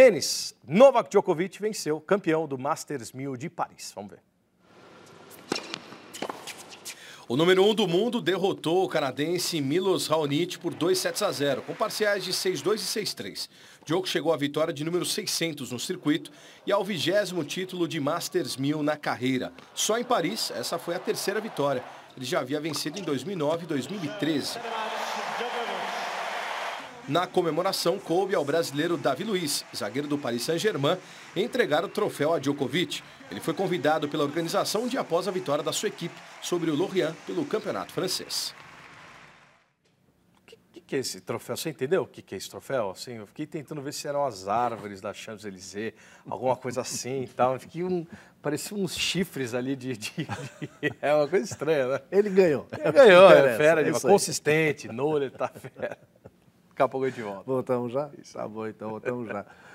Tênis, Novak Djokovic venceu, campeão do Masters 1000 de Paris. Vamos ver. O número 1 um do mundo derrotou o canadense Milos Raonic por 2 sets a 0, com parciais de 6-2 e 6-3. Djokovic chegou à vitória de número 600 no circuito e ao vigésimo título de Masters 1000 na carreira. Só em Paris, essa foi a terceira vitória. Ele já havia vencido em 2009 e 2013. Na comemoração, coube ao brasileiro Davi Luiz, zagueiro do Paris Saint-Germain, entregar o troféu a Djokovic. Ele foi convidado pela organização um dia após a vitória da sua equipe sobre o Lorient pelo campeonato francês. O que, é esse troféu? Você entendeu o que, é esse troféu? Assim, eu fiquei tentando ver se eram as árvores da Champs-Élysées, alguma coisa assim e tal. fiquei um, parecia uns chifres ali de, de, de, É uma coisa estranha, né? Ele ganhou. Ele ganhou, é fera, é consistente, Nolan tá fera. Daqui a pouco a gente volta. Voltamos já? Isso. Tá bom, então voltamos já.